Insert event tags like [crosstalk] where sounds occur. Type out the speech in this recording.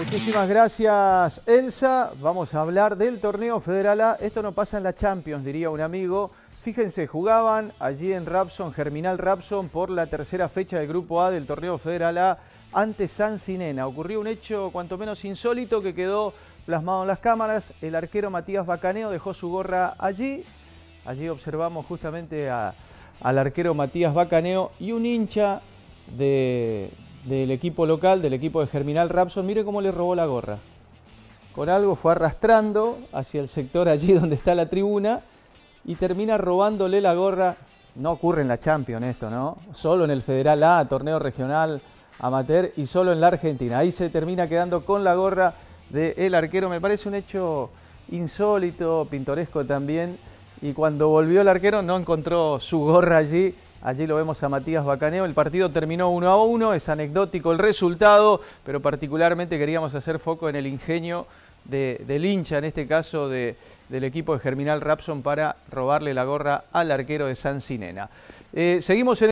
Muchísimas gracias, Elsa. Vamos a hablar del torneo federal A. Esto no pasa en la Champions, diría un amigo. Fíjense, jugaban allí en Rapson, Germinal Rapson, por la tercera fecha del Grupo A del torneo federal A ante San Sinena. Ocurrió un hecho cuanto menos insólito que quedó plasmado en las cámaras. El arquero Matías Bacaneo dejó su gorra allí. Allí observamos justamente al arquero Matías Bacaneo y un hincha de, del equipo local, del equipo de Germinal Rapson, mire cómo le robó la gorra. Con algo fue arrastrando hacia el sector allí [laughs] donde está la tribuna y termina robándole la gorra. No ocurre en la Champions esto, ¿no? Solo en el Federal A, torneo regional amateur y solo en la Argentina. Ahí se termina quedando con la gorra del arquero. Me parece un hecho insólito, pintoresco también. Y cuando volvió el arquero no encontró su gorra allí Allí lo vemos a Matías Bacaneo. El partido terminó 1 a 1, es anecdótico el resultado, pero particularmente queríamos hacer foco en el ingenio de, del hincha, en este caso de, del equipo de Germinal Rapson, para robarle la gorra al arquero de San Sinena. Eh, seguimos en